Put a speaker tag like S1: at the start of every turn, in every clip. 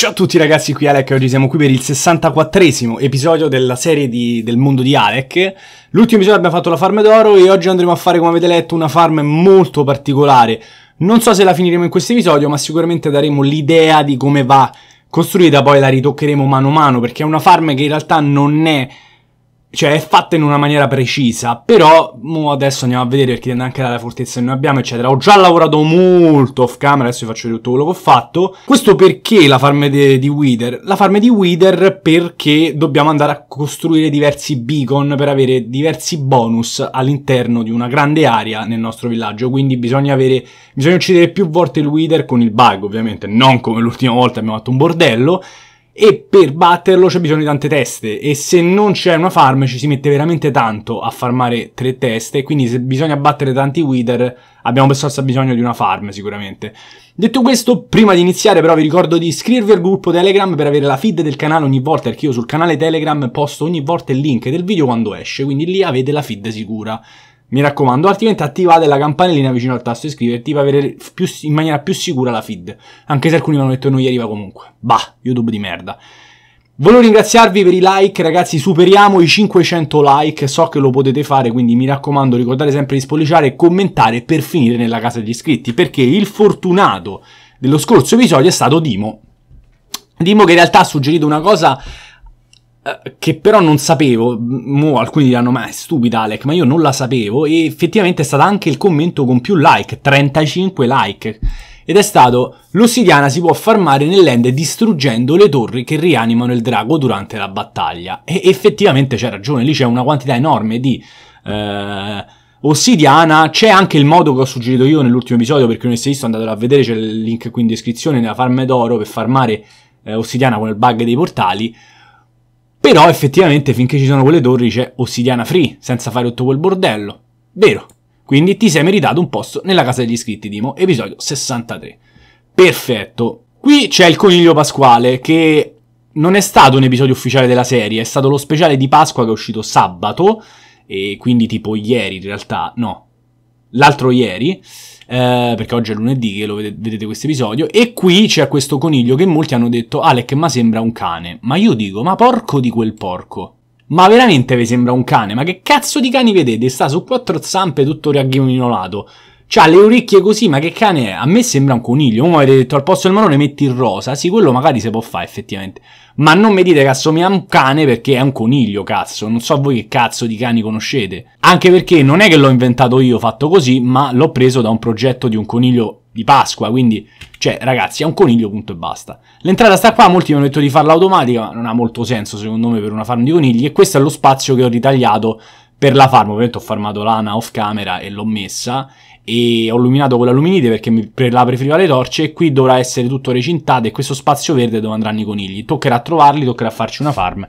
S1: Ciao a tutti ragazzi, qui Alec e oggi siamo qui per il 64esimo episodio della serie di, del mondo di Alec. L'ultimo episodio abbiamo fatto la farm d'oro e oggi andremo a fare, come avete letto, una farm molto particolare. Non so se la finiremo in questo episodio, ma sicuramente daremo l'idea di come va costruita, poi la ritoccheremo mano a mano, perché è una farm che in realtà non è cioè è fatta in una maniera precisa, però adesso andiamo a vedere perché dipende anche dalla fortezza che noi abbiamo, eccetera. Ho già lavorato molto off camera, adesso vi faccio vedere tutto quello che ho fatto. Questo perché la farm di, di Wither? La farm di Wither perché dobbiamo andare a costruire diversi beacon per avere diversi bonus all'interno di una grande area nel nostro villaggio, quindi bisogna, avere, bisogna uccidere più volte il Wither con il bug, ovviamente, non come l'ultima volta abbiamo fatto un bordello, e per batterlo c'è bisogno di tante teste e se non c'è una farm ci si mette veramente tanto a farmare tre teste quindi se bisogna battere tanti wither abbiamo per forza bisogno di una farm sicuramente detto questo prima di iniziare però vi ricordo di iscrivervi al gruppo telegram per avere la feed del canale ogni volta perché io sul canale telegram posto ogni volta il link del video quando esce quindi lì avete la feed sicura mi raccomando, altrimenti attivate la campanellina vicino al tasto iscriverti per avere più, in maniera più sicura la feed. Anche se alcuni mi hanno detto che non gli arriva comunque. Bah, YouTube di merda. Volevo ringraziarvi per i like, ragazzi, superiamo i 500 like, so che lo potete fare, quindi mi raccomando ricordate sempre di spolliciare e commentare per finire nella casa degli iscritti, perché il fortunato dello scorso episodio è stato Dimo. Dimo che in realtà ha suggerito una cosa eh, che però non sapevo, mo alcuni diranno ma è stupida Alec, ma io non la sapevo e effettivamente è stato anche il commento con più like, 35 like. Ed è stato l'ossidiana si può farmare nell'end distruggendo le torri che rianimano il drago durante la battaglia. E effettivamente c'è ragione, lì c'è una quantità enorme di eh, ossidiana, c'è anche il modo che ho suggerito io nell'ultimo episodio, perché non essere visto andatelo a vedere, c'è il link qui in descrizione nella farma d'oro per farmare eh, ossidiana con il bug dei portali. Però effettivamente finché ci sono quelle torri c'è Ossidiana Free, senza fare tutto quel bordello. Vero. Quindi ti sei meritato un posto nella casa degli iscritti, Dimo, episodio 63. Perfetto. Qui c'è il coniglio pasquale che non è stato un episodio ufficiale della serie, è stato lo speciale di Pasqua che è uscito sabato, e quindi tipo ieri in realtà, no, l'altro ieri, eh, perché oggi è lunedì che lo vedete, vedete questo episodio, e qui c'è questo coniglio che molti hanno detto Alec, ma sembra un cane. Ma io dico, ma porco di quel porco. Ma veramente vi sembra un cane? Ma che cazzo di cani vedete? Sta su quattro zampe tutto riagghignolato. C'ha le orecchie così, ma che cane è? A me sembra un coniglio. Uno avete detto al posto del marrone metti il rosa. Sì, quello magari si può fare effettivamente. Ma non mi dite che assomiglia a un cane perché è un coniglio, cazzo. Non so voi che cazzo di cani conoscete. Anche perché non è che l'ho inventato io fatto così, ma l'ho preso da un progetto di un coniglio di Pasqua, quindi, cioè, ragazzi, è un coniglio, punto e basta. L'entrata sta qua, molti mi hanno detto di farla automatica, ma non ha molto senso, secondo me, per una farm di conigli, e questo è lo spazio che ho ritagliato per la farm, ovviamente ho farmato l'ana off camera e l'ho messa, e ho illuminato con l'alluminite perché mi, per la preferiva le torce e qui dovrà essere tutto recintato e questo spazio verde dove andranno i conigli. Toccherà trovarli, toccherà farci una farm.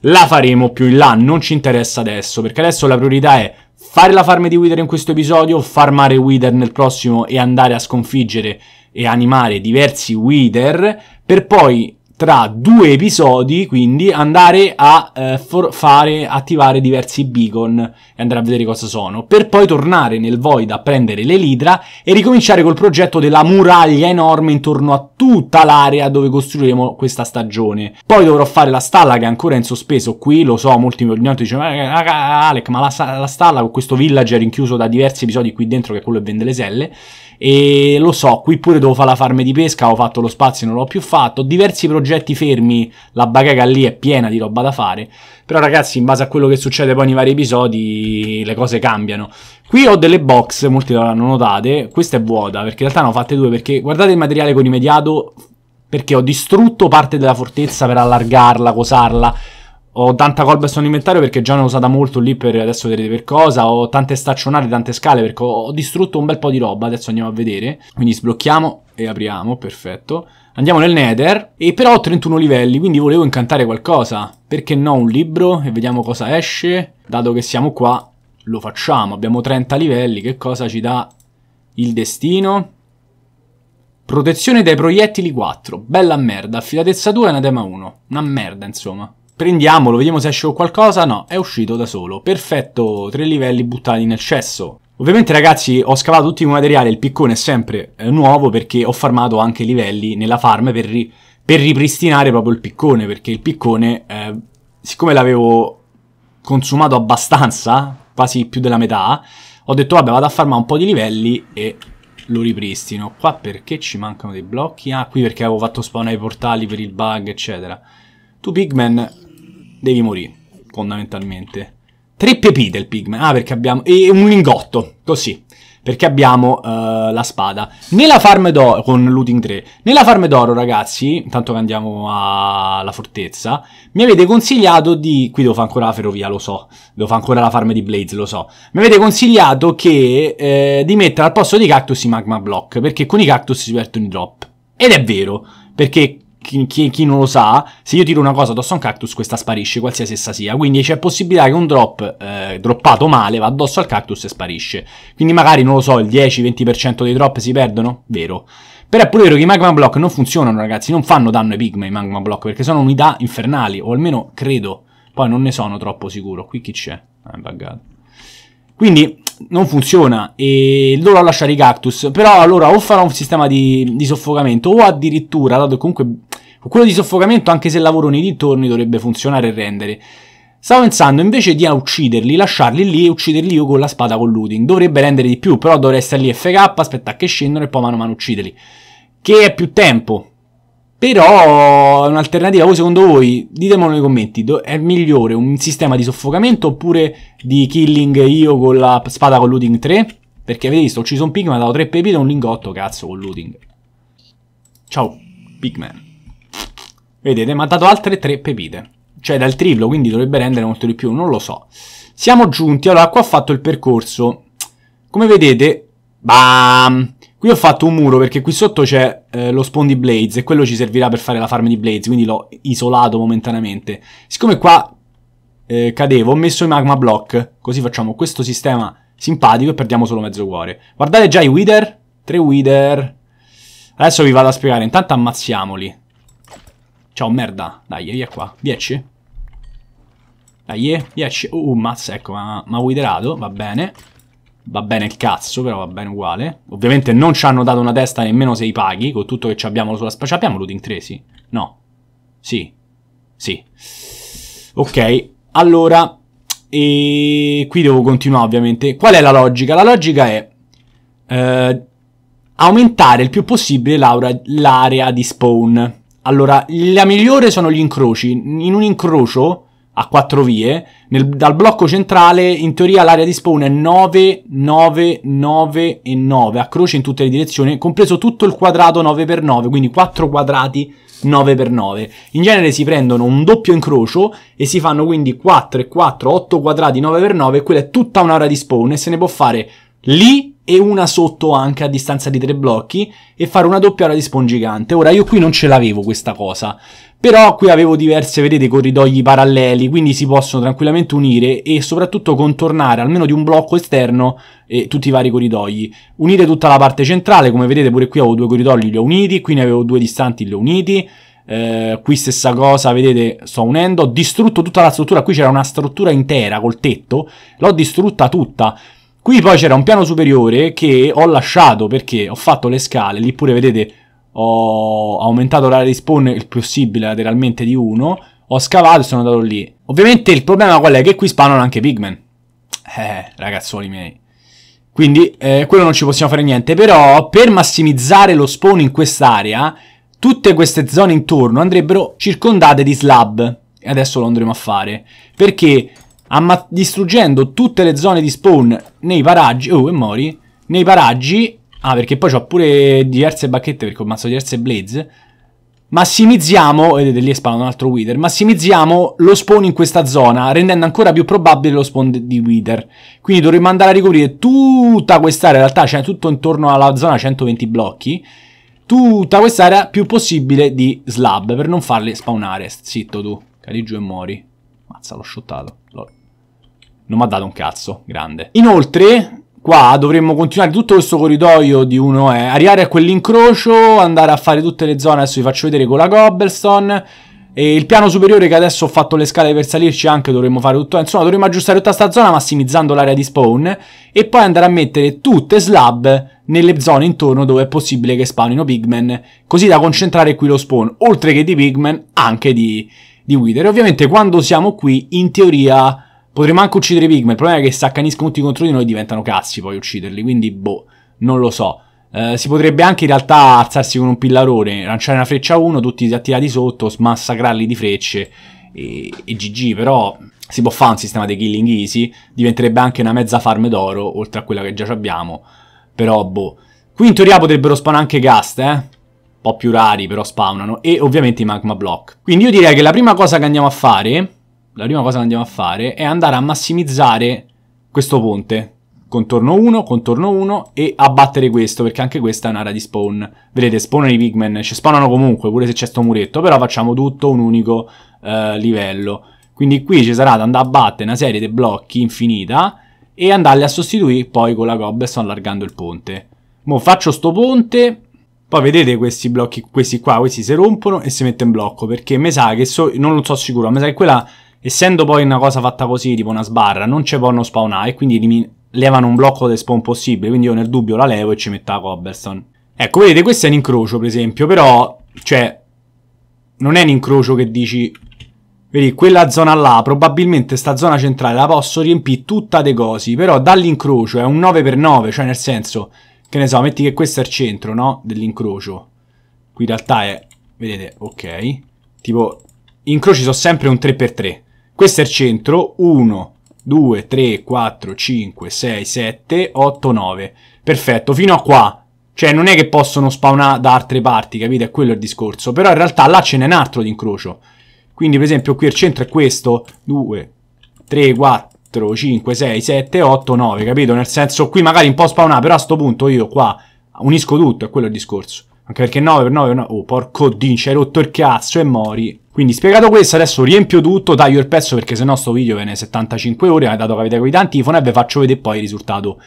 S1: La faremo più in là, non ci interessa adesso, perché adesso la priorità è fare la farm di Wither in questo episodio, farmare Wither nel prossimo e andare a sconfiggere e animare diversi Wither per poi tra due episodi, quindi andare a eh, for- fare attivare diversi beacon e andare a vedere cosa sono, per poi tornare nel void a prendere l'elidra e ricominciare col progetto della muraglia enorme intorno a tutta l'area dove costruiremo questa stagione. Poi dovrò fare la stalla che è ancora in sospeso qui, lo so, molti ogni tanto dicono eh, "Alec, ma la, la stalla con questo villager rinchiuso da diversi episodi qui dentro che è quello che vende le selle" e lo so, qui pure devo fare la farme di pesca, ho fatto lo spazio, e non l'ho più fatto, ho diversi progetti fermi, la bagaga lì è piena di roba da fare, però ragazzi in base a quello che succede poi nei vari episodi le cose cambiano. Qui ho delle box, molti l'hanno notate, questa è vuota perché in realtà ne ho fatte due perché guardate il materiale con immediato perché ho distrutto parte della fortezza per allargarla, cosarla ho tanta colba inventario perché già ne ho usata molto lì per adesso vedrete per cosa ho tante staccionate, tante scale perché ho distrutto un bel po' di roba adesso andiamo a vedere quindi sblocchiamo e apriamo, perfetto andiamo nel nether e però ho 31 livelli quindi volevo incantare qualcosa perché no un libro e vediamo cosa esce dato che siamo qua lo facciamo abbiamo 30 livelli che cosa ci dà il destino protezione dai proiettili 4 bella merda, affidatezza 2 e anatema 1 una merda insomma Prendiamolo, vediamo se esce qualcosa. No, è uscito da solo. Perfetto, tre livelli buttati nel cesso. Ovviamente ragazzi ho scavato tutto il materiali, il piccone è sempre eh, nuovo perché ho farmato anche livelli nella farm per, ri per ripristinare proprio il piccone, perché il piccone, eh, siccome l'avevo consumato abbastanza, quasi più della metà, ho detto vabbè vado a farmare un po' di livelli e lo ripristino. Qua perché ci mancano dei blocchi? Ah, qui perché avevo fatto spawnare i portali per il bug, eccetera. Tu Pigman devi morire, fondamentalmente. Tre pepite del pigman, ah perché abbiamo... e un lingotto, così. Perché abbiamo uh, la spada. Nella farm d'oro, con looting 3, nella farm d'oro ragazzi, intanto che andiamo alla fortezza, mi avete consigliato di... qui devo fare ancora la ferrovia, lo so, devo fare ancora la farm di Blaze, lo so. Mi avete consigliato che, eh, di mettere al posto di cactus i magma block, perché con i cactus si perdono i drop. Ed è vero, perché chi, chi, chi, non lo sa, se io tiro una cosa addosso a un cactus, questa sparisce, qualsiasi essa sia. Quindi c'è possibilità che un drop eh, droppato male va addosso al cactus e sparisce. Quindi magari, non lo so, il 10-20% dei drop si perdono? Vero. Però è pure vero che i magma block non funzionano, ragazzi. Non fanno danno ai pigma i magma block, perché sono unità infernali, o almeno credo. Poi non ne sono troppo sicuro. Qui chi c'è? Ah, è buggato. Quindi non funziona e dovrò lasciare i cactus. Però allora o farò un sistema di, di soffocamento o addirittura, dato che comunque quello di soffocamento, anche se lavoro nei dintorni, dovrebbe funzionare e rendere. Stavo pensando invece di ucciderli, lasciarli lì e ucciderli io con la spada con looting. Dovrebbe rendere di più, però dovrei stare lì FK, aspettare che scendono e poi mano a mano ucciderli. Che è più tempo. Però è un'alternativa, voi secondo voi, ditemelo nei commenti, è migliore un sistema di soffocamento oppure di killing io con la spada con looting 3? Perché avete visto, ho ucciso un pigman, ha dato 3 pepite e un lingotto, cazzo, con looting. Ciao, pigman. Vedete, mi ha dato altre tre pepite. Cioè dal triplo, quindi dovrebbe rendere molto di più, non lo so. Siamo giunti, allora qua ho fatto il percorso. Come vedete, bam! Qui ho fatto un muro perché qui sotto c'è eh, lo spawn di Blades e quello ci servirà per fare la farm di Blades, quindi l'ho isolato momentaneamente. Siccome qua eh, cadevo, ho messo i magma block, così facciamo questo sistema simpatico e perdiamo solo mezzo cuore. Guardate già i wither, tre wither. Adesso vi vado a spiegare, intanto ammazziamoli. Ciao merda, dai, via qua. 10? Dai, 10. Uh, uh, mazza, ecco, ma, ma Widerato, va bene. Va bene il cazzo, però va bene uguale. Ovviamente non ci hanno dato una testa nemmeno se i paghi, con tutto che abbiamo sulla spalla. Abbiamo looting 3, sì? No. Sì. Sì. Ok, allora... E qui devo continuare ovviamente. Qual è la logica? La logica è eh, aumentare il più possibile l'area di spawn. Allora, la migliore sono gli incroci. In un incrocio a quattro vie, nel, dal blocco centrale, in teoria l'area di spawn è 9, 9, 9 e 9, a croce in tutte le direzioni, compreso tutto il quadrato 9x9, quindi 4 quadrati 9x9. In genere si prendono un doppio incrocio e si fanno quindi 4 e 4, 8 quadrati 9x9 e quella è tutta un'area di spawn e se ne può fare lì e una sotto anche a distanza di tre blocchi e fare una doppia ora di gigante. Ora io qui non ce l'avevo questa cosa, però qui avevo diverse, vedete, corridoi paralleli, quindi si possono tranquillamente unire e soprattutto contornare almeno di un blocco esterno e eh, tutti i vari corridoi. Unire tutta la parte centrale, come vedete pure qui avevo due corridoi, li ho uniti, qui ne avevo due distanti, li ho uniti. Eh, qui stessa cosa, vedete, sto unendo, ho distrutto tutta la struttura, qui c'era una struttura intera col tetto, l'ho distrutta tutta. Qui poi c'era un piano superiore che ho lasciato perché ho fatto le scale, lì pure vedete ho aumentato l'area di spawn il possibile lateralmente di 1, ho scavato e sono andato lì. Ovviamente il problema qual è? Che qui spawnano anche pigmen. Eh, ragazzuoli miei. Quindi eh, quello non ci possiamo fare niente, però per massimizzare lo spawn in quest'area, tutte queste zone intorno andrebbero circondate di slab. E adesso lo andremo a fare. Perché amma- distruggendo tutte le zone di spawn nei paraggi. Oh, e mori. Nei paraggi. Ah, perché poi ho pure diverse bacchette perché ho ammazzato diverse blaze. Massimizziamo, vedete lì spawn un altro Wither, massimizziamo lo spawn in questa zona, rendendo ancora più probabile lo spawn di Wither. Quindi dovremmo andare a ricoprire tutta quest'area, in realtà c'è cioè tutto intorno alla zona 120 blocchi, tutta quest'area più possibile di slab, per non farle spawnare. Zitto tu, cadi giù e mori. Ammazza, l'ho shottato. Lol. Non mi ha dato un cazzo, grande. Inoltre, qua dovremmo continuare tutto questo corridoio di uno è eh, arrivare a quell'incrocio, andare a fare tutte le zone, adesso vi faccio vedere con la Cobblestone. E il piano superiore che adesso ho fatto le scale per salirci anche dovremmo fare tutto, insomma dovremmo aggiustare tutta sta zona massimizzando l'area di spawn e poi andare a mettere tutte slab nelle zone intorno dove è possibile che spawnino pigmen così da concentrare qui lo spawn oltre che di pigmen anche di, di Wither. ovviamente quando siamo qui, in teoria, potremmo anche uccidere i Pigma. Il problema è che se accaniscono tutti contro di noi diventano cazzi poi ucciderli, quindi boh, non lo so. Eh, si potrebbe anche in realtà alzarsi con un pillarone, lanciare una freccia a uno, tutti attirati sotto, smassacrarli di frecce e, e GG, però si può fare un sistema di killing easy, diventerebbe anche una mezza farm d'oro, oltre a quella che già abbiamo, però boh. Qui in teoria potrebbero spawnare anche Gast, eh? po' più rari però spawnano, e ovviamente i magma block. Quindi io direi che la prima cosa che andiamo a fare, la prima cosa che andiamo a fare è andare a massimizzare questo ponte. Contorno 1, contorno 1 e abbattere questo perché anche questa è un'area di spawn. Vedete, spawnano i pigmen, ci spawnano comunque pure se c'è sto muretto, però facciamo tutto un unico eh, livello. Quindi qui ci sarà da andare a battere una serie di blocchi infinita e andarli a sostituire poi con la gob sto allargando il ponte. Mo faccio sto ponte poi vedete questi blocchi, questi qua, questi si rompono e si mette in blocco, perché mi sa che, so, non lo so sicuro, ma mi sa che quella, essendo poi una cosa fatta così, tipo una sbarra, non ci possono spawnare, e quindi levano un blocco del spawn possibile, quindi io nel dubbio la levo e ci metto la cobblestone. Ecco, vedete, questo è un incrocio, per esempio, però, cioè, non è un incrocio che dici... Vedi, quella zona là, probabilmente sta zona centrale la posso riempire tutta dei cosi, però dall'incrocio è un 9x9, cioè nel senso che ne so, metti che questo è il centro, no? Dell'incrocio. Qui in realtà è... Vedete, ok. Tipo, incroci sono sempre un 3x3. Questo è il centro, 1, 2, 3, 4, 5, 6, 7, 8, 9. Perfetto, fino a qua. Cioè, non è che possono spawnare da altre parti, capite? È quello il discorso. Però in realtà là ce n'è un altro di incrocio. Quindi, per esempio, qui il centro è questo. 2, 3, 4, 4, 5, 6, 7, 8, 9, capito? Nel senso, qui magari un po' spawnare, però a sto punto io qua unisco tutto, è quello il discorso. Anche perché 9 per 9 per 9... Oh, porco din, c'hai rotto il cazzo e mori. Quindi spiegato questo, adesso riempio tutto, taglio il pezzo perché sennò sto video viene 75 ore, eh, dato che avete guidato antifono, e vi faccio vedere poi il risultato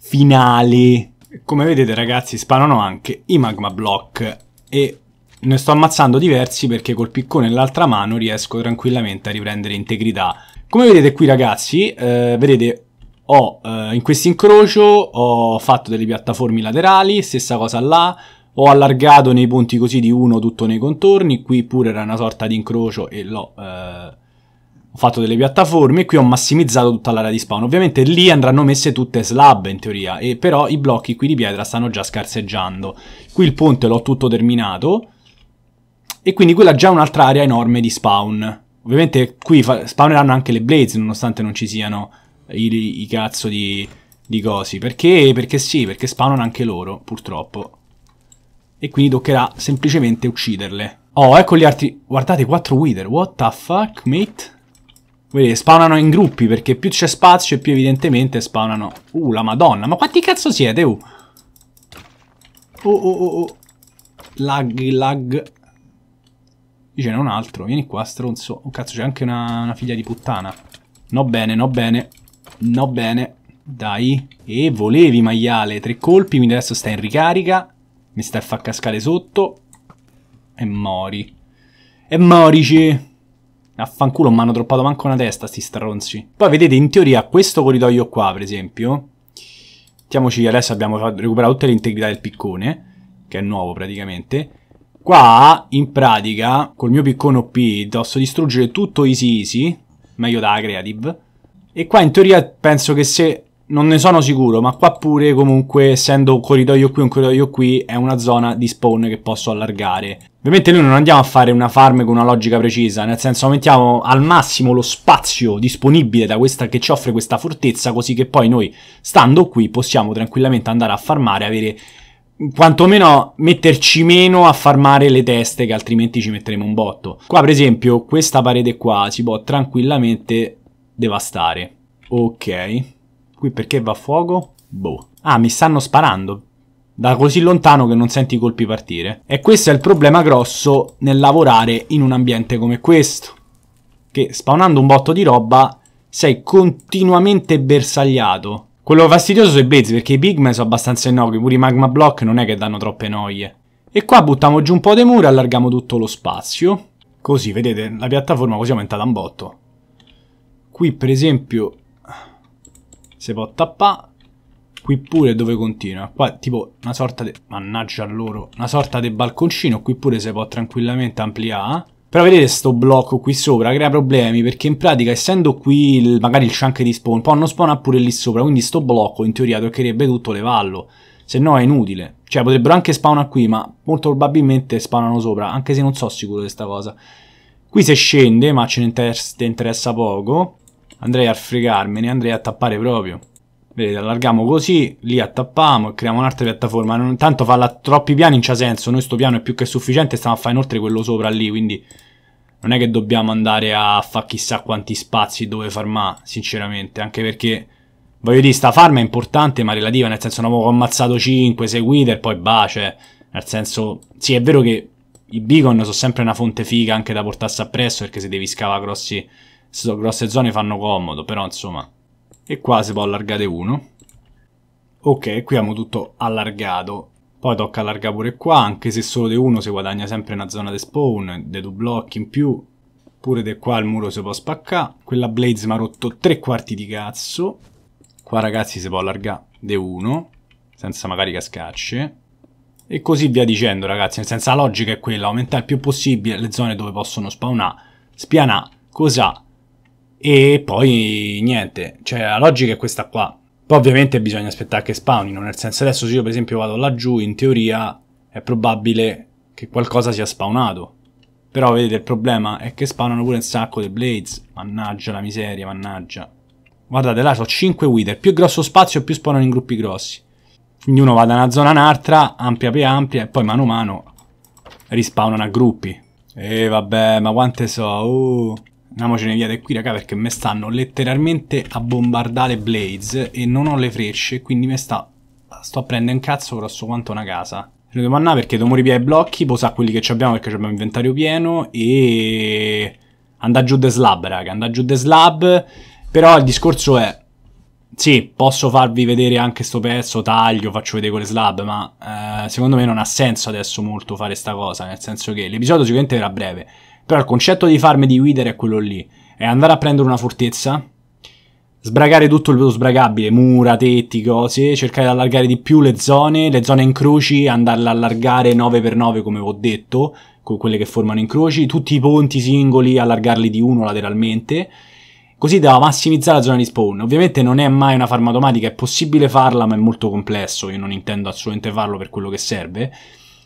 S1: finale. Come vedete ragazzi, sparano anche i magma block e ne sto ammazzando diversi perché col piccone nell'altra mano riesco tranquillamente a riprendere integrità come vedete qui ragazzi, eh, vedete ho eh, in questo incrocio ho fatto delle piattaforme laterali, stessa cosa là, ho allargato nei punti così di uno tutto nei contorni, qui pure era una sorta di incrocio e l'ho... Eh, fatto delle piattaforme e qui ho massimizzato tutta l'area di spawn. Ovviamente lì andranno messe tutte slab in teoria, e però i blocchi qui di pietra stanno già scarseggiando. Qui il ponte l'ho tutto terminato e quindi quella è già un'altra area enorme di spawn. Ovviamente qui spawneranno anche le blaze nonostante non ci siano i, i cazzo di, di cosi. Perché? Perché sì, perché spawnano anche loro, purtroppo. E quindi toccherà semplicemente ucciderle. Oh, ecco gli altri... Guardate, 4 wither. What the fuck, mate? Vedete, spawnano in gruppi, perché più c'è spazio e più evidentemente spawnano... Uh, la madonna, ma quanti cazzo siete, uh? Oh, oh, oh, oh. Lag, lag ce n'è un altro, vieni qua, stronzo. Oh, cazzo, c'è anche una, una figlia di puttana. No bene, no bene. No bene. Dai. E volevi, maiale. Tre colpi, quindi adesso stai in ricarica. Mi stai a far cascare sotto. E mori. E morici. Affanculo, mi hanno droppato manco una testa sti stronzi. Poi vedete, in teoria, questo corridoio qua, per esempio... Mettiamoci, adesso abbiamo recuperato tutte le integrità del piccone, che è nuovo praticamente. Qua, in pratica, col mio piccone OP posso distruggere tutto easy easy, meglio da creative. E qua in teoria penso che se... Non ne sono sicuro, ma qua pure comunque, essendo un corridoio qui e un corridoio qui, è una zona di spawn che posso allargare. Ovviamente noi non andiamo a fare una farm con una logica precisa, nel senso aumentiamo al massimo lo spazio disponibile da questa, che ci offre questa fortezza, così che poi noi, stando qui, possiamo tranquillamente andare a farmare, avere quantomeno metterci meno a farmare le teste che altrimenti ci metteremo un botto. Qua per esempio questa parete qua si può tranquillamente devastare. Ok. Qui perché va a fuoco? Boh. Ah, mi stanno sparando. Da così lontano che non senti i colpi partire. E questo è il problema grosso nel lavorare in un ambiente come questo. Che spawnando un botto di roba sei continuamente bersagliato quello fastidioso sono i Blaze perché i Bigman sono abbastanza innocui, pure i Magma Block non è che danno troppe noie. E qua buttiamo giù un po' di muro e allarghiamo tutto lo spazio. Così, vedete, la piattaforma così è aumentata un botto. Qui per esempio si può tappare. Qui pure dove continua. Qua tipo una sorta di... Mannaggia loro. Una sorta di balconcino. Qui pure si può tranquillamente ampliare. Però vedete sto blocco qui sopra crea problemi perché in pratica essendo qui il, magari il chunk di spawn, può non spawna pure lì sopra, quindi sto blocco in teoria toccherebbe tutto levarlo se no è inutile. Cioè potrebbero anche spawnare qui ma molto probabilmente spawnano sopra, anche se non so sicuro di questa cosa. Qui se scende, ma ce ne interessa, interessa poco, andrei a fregarmene, andrei a tappare proprio. Vedete, allarghiamo così, li attappiamo e creiamo un'altra piattaforma. Non, tanto farla troppi piani non c'ha senso, noi sto piano è più che sufficiente, stiamo a fare inoltre quello sopra lì, quindi non è che dobbiamo andare a fare chissà quanti spazi dove farmà, sinceramente, anche perché... Voglio dire, sta farm è importante ma relativa, nel senso non avevo ammazzato 5, 6 e poi bace. Cioè, nel senso, sì è vero che i beacon sono sempre una fonte figa anche da portarsi appresso perché se devi scavare grossi, grosse zone fanno comodo, però insomma e qua se può allargare uno ok qui abbiamo tutto allargato poi tocca allargare pure qua anche se solo di uno si guadagna sempre una zona di spawn dei due blocchi in più pure di qua il muro si può spaccare quella blaze mi ha rotto tre quarti di cazzo qua ragazzi si può allargare di uno senza magari cascacce e così via dicendo ragazzi, nel senso la logica è quella, aumentare il più possibile le zone dove possono spawnare, spianare, cos'ha, e poi niente, cioè la logica è questa qua. Poi ovviamente bisogna aspettare che spawnino, nel senso adesso se io per esempio vado laggiù, in teoria è probabile che qualcosa sia spawnato. Però vedete il problema è che spawnano pure un sacco di blades. Mannaggia la miseria, mannaggia. Guardate là, ho 5 wither. Più grosso spazio, più spawnano in gruppi grossi. Quindi uno va da una zona a un'altra, ampia per ampia, e poi mano a mano rispawnano a gruppi. E vabbè, ma quante so, uh. Andiamocene via da qui raga perché mi stanno letteralmente a bombardare Blades e non ho le frecce quindi mi sta... sto prendendo prendere un cazzo grosso quanto una casa. Ce ne devo andare perché devo morire i blocchi, posa quelli che abbiamo perché abbiamo inventario pieno e... Andare giù the slab raga, andare giù the slab, però il discorso è... Sì, posso farvi vedere anche sto pezzo, taglio, faccio vedere quelle slab, ma eh, secondo me non ha senso adesso molto fare sta cosa, nel senso che l'episodio sicuramente verrà breve. Però il concetto di farm di Wither è quello lì. È andare a prendere una fortezza, sbragare tutto il lo sbragabile, mura, tetti, cose, cercare di allargare di più le zone, le zone in croci, andarle a allargare 9x9 come ho detto, con quelle che formano incroci, tutti i ponti singoli allargarli di uno lateralmente, così da massimizzare la zona di spawn. Ovviamente non è mai una farm automatica, è possibile farla ma è molto complesso, io non intendo assolutamente farlo per quello che serve,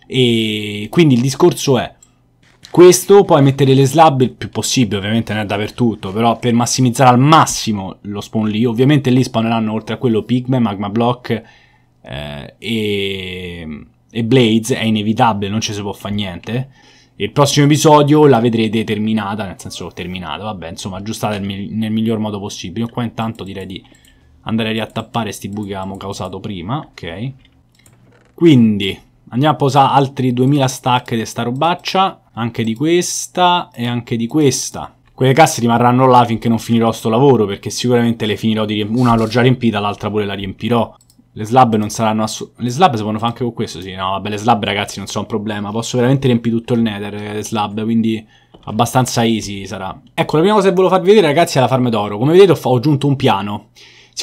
S1: e quindi il discorso è questo puoi mettere le slab il più possibile, ovviamente non è dappertutto, però per massimizzare al massimo lo spawn lì. Ovviamente lì spawneranno oltre a quello pigme, Magma Block eh, e, e Blades, è inevitabile, non ci si può fare niente. Il prossimo episodio la vedrete terminata, nel senso terminata, vabbè, insomma, aggiustata nel, miglior modo possibile. Qua intanto direi di andare a riattappare sti buchi che avevamo causato prima, ok? Quindi, andiamo a posare altri 2000 stack di sta robaccia anche di questa e anche di questa. Quelle casse rimarranno là finché non finirò sto lavoro, perché sicuramente le finirò di riempire. Una l'ho già riempita, l'altra pure la riempirò. Le slab non saranno assolutamente... Le slab si possono fare anche con questo, sì. No, vabbè, le slab, ragazzi, non sono un problema. Posso veramente riempire tutto il nether, eh, le slab, quindi abbastanza easy sarà. Ecco, la prima cosa che volevo farvi vedere, ragazzi, è la farm d'oro. Come vedete ho, ho aggiunto un piano.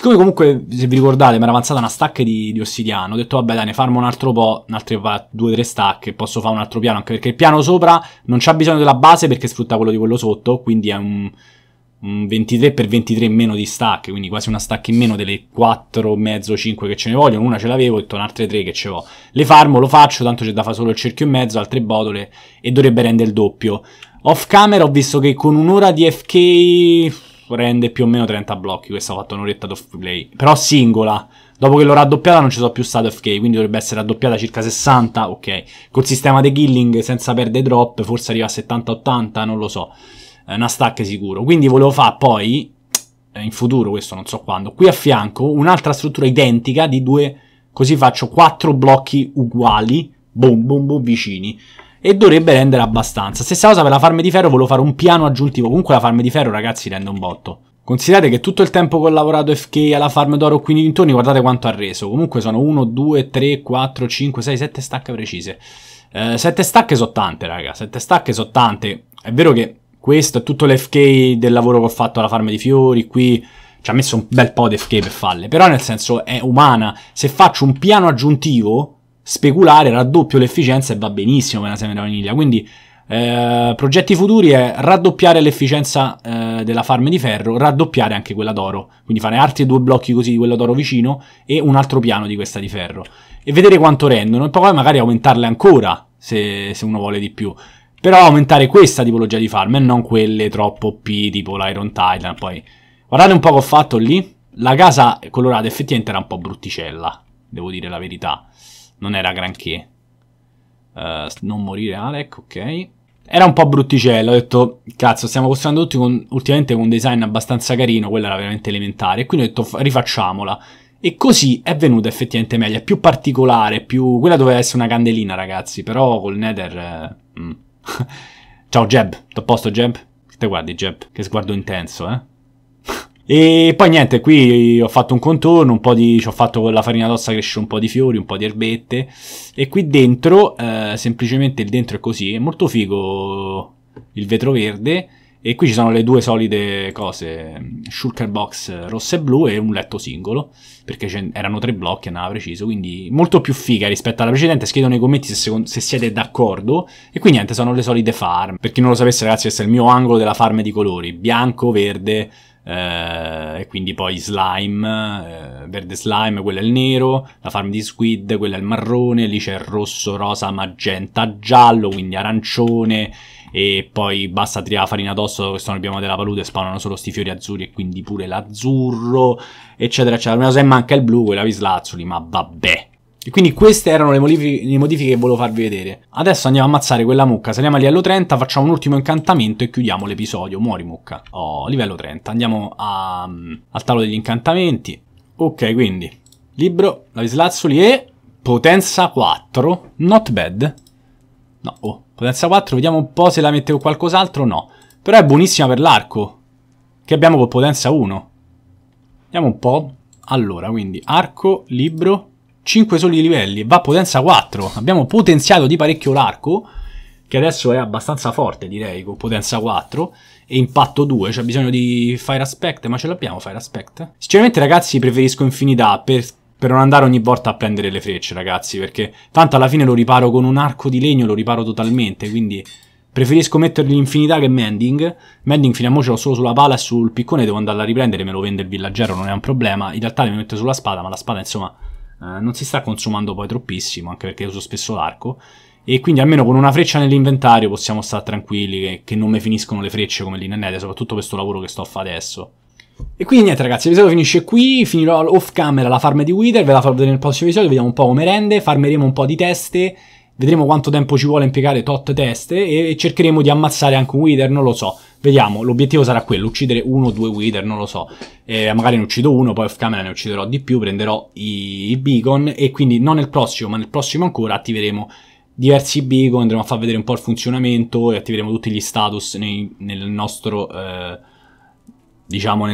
S1: Siccome comunque, se vi ricordate, mi era avanzata una stack di, di ossidiano, ho detto vabbè dai, ne farmo un altro po', un altro, due o tre stack, posso fare un altro piano, anche perché il piano sopra non c'ha bisogno della base perché sfrutta quello di quello sotto, quindi è un, un 23x23 meno di stack, quindi quasi una stack in meno delle 4, mezzo, 5 che ce ne vogliono, una ce l'avevo e ho detto un'altra 3 che ce l'ho. Le farmo, lo faccio, tanto c'è da fare solo il cerchio in mezzo, altre botole e dovrebbe rendere il doppio. Off camera ho visto che con un'ora di FK rende più o meno 30 blocchi. Questa ha fatto un'oretta d'off play. Però singola. Dopo che l'ho raddoppiata non ci sono più state FK, quindi dovrebbe essere raddoppiata circa 60, ok. Col sistema di killing senza perdere drop, forse arriva a 70-80, non lo so. È una stack sicuro. Quindi volevo fare poi, eh, in futuro questo non so quando, qui a fianco un'altra struttura identica di due... Così faccio quattro blocchi uguali, boom boom boom vicini e dovrebbe rendere abbastanza. Stessa cosa per la farm di ferro, volevo fare un piano aggiuntivo, comunque la farm di ferro ragazzi rende un botto. Considerate che tutto il tempo che ho lavorato FK alla farm d'oro qui nei dintorni, guardate quanto ha reso. Comunque sono 1, 2, 3, 4, 5, 6, 7 stacche precise. Eh, 7 stacche sono tante, raga. 7 stacche sono tante. È vero che questo è tutto l'FK del lavoro che ho fatto alla farm di fiori, qui ci ha messo un bel po' di FK per farle. Però nel senso è umana. Se faccio un piano aggiuntivo, speculare, raddoppio l'efficienza e va benissimo per una semina vaniglia. Quindi eh, progetti futuri è raddoppiare l'efficienza eh, della farm di ferro, raddoppiare anche quella d'oro, quindi fare altri due blocchi così di quella d'oro vicino e un altro piano di questa di ferro e vedere quanto rendono e poi magari aumentarle ancora se, se uno vuole di più. Però aumentare questa tipologia di farm e non quelle troppo OP tipo l'Iron Titan. Poi guardate un po' che ho fatto lì. La casa colorata effettivamente era un po' brutticella, devo dire la verità non era granché. Uh, non morire Alec, ok. Era un po' brutticello, ho detto, cazzo, stiamo costruendo tutti con, ultimamente con un design abbastanza carino, quella era veramente elementare, e quindi ho detto, rifacciamola. E così è venuta effettivamente meglio, è più particolare, più... Quella doveva essere una candelina, ragazzi, però col Nether... Eh, mm. Ciao Jeb, t'ho posto Jeb? Te guardi Jeb, che sguardo intenso, eh? E poi niente, qui ho fatto un contorno, un po' di, ci ho fatto con la farina d'ossa cresce un po' di fiori, un po' di erbette. E qui dentro, eh, semplicemente il dentro è così, è molto figo il vetro verde. E qui ci sono le due solide cose, shulker box rossa e blu e un letto singolo, perché erano tre blocchi, andava preciso, quindi molto più figa rispetto alla precedente, scrivete nei commenti se, se siete d'accordo, e qui niente, sono le solide farm, per chi non lo sapesse ragazzi questo è il mio angolo della farm di colori, bianco, verde, eh, e quindi poi slime, eh, verde slime, quello è il nero, la farm di squid, quello è il marrone, lì c'è il rosso, rosa, magenta, giallo, quindi arancione e poi basta tirare la farina addosso che sono il bioma della palude spawnano solo sti fiori azzurri e quindi pure l'azzurro eccetera eccetera una cosa manca il blu quella vislazzuli ma vabbè e quindi queste erano le, modifiche, le modifiche che volevo farvi vedere. Adesso andiamo a ammazzare quella mucca, saliamo a livello 30, facciamo un ultimo incantamento e chiudiamo l'episodio. Muori mucca. Oh, livello 30. Andiamo a, um, al tavolo degli incantamenti. Ok, quindi, libro, lapislazzuli e potenza 4. Not bad. No, oh, potenza 4, vediamo un po' se la mettevo qualcos'altro, no. Però è buonissima per l'arco, che abbiamo con potenza 1. Vediamo un po'. Allora, quindi, arco, libro... 5 soli livelli, va a potenza 4. Abbiamo potenziato di parecchio l'arco, che adesso è abbastanza forte direi, con potenza 4 e impatto 2, c'è bisogno di Fire Aspect, ma ce l'abbiamo Fire Aspect? Sinceramente ragazzi preferisco Infinità per, per, non andare ogni volta a prendere le frecce ragazzi, perché tanto alla fine lo riparo con un arco di legno, lo riparo totalmente, quindi preferisco mettergli Infinità che Mending. Mending fino a mo ce l'ho solo sulla pala e sul piccone, devo andarla a riprendere, me lo vende il villaggero, non è un problema, in realtà mi metto sulla spada, ma la spada insomma eh, non si sta consumando poi troppissimo, anche perché uso spesso l'arco, e quindi almeno con una freccia nell'inventario possiamo stare tranquilli che, che non mi finiscono le frecce come l'inannete, soprattutto questo lavoro che sto a fare adesso. E quindi niente ragazzi, l'episodio finisce qui, finirò off camera la farm di Wither, ve la farò vedere nel prossimo episodio, vediamo un po' come rende, farmeremo un po' di teste, Vedremo quanto tempo ci vuole impiegare tot teste e cercheremo di ammazzare anche un Wither, non lo so. Vediamo, l'obiettivo sarà quello, uccidere uno o due Wither, non lo so. Eh, magari ne uccido uno, poi off camera ne ucciderò di più, prenderò i, i beacon e quindi non nel prossimo, ma nel prossimo ancora attiveremo diversi beacon, andremo a far vedere un po' il funzionamento e attiveremo tutti gli status nei, nel nostro... Eh, diciamo,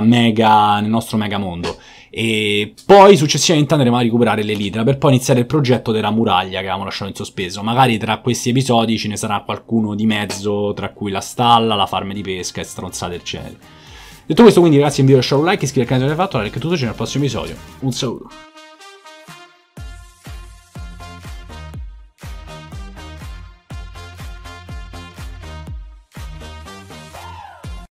S1: mega, nel nostro mega mondo. E poi successivamente andremo a recuperare l'elitra per poi iniziare il progetto della muraglia che avevamo lasciato in sospeso. Magari tra questi episodi ce ne sarà qualcuno di mezzo, tra cui la stalla, la farma di pesca e stronzate eccetera. Detto questo quindi ragazzi vi invito a lasciare un like, iscrivervi al canale se non l'avete fatto, la like è tutto, ci vediamo al prossimo episodio. Un saluto.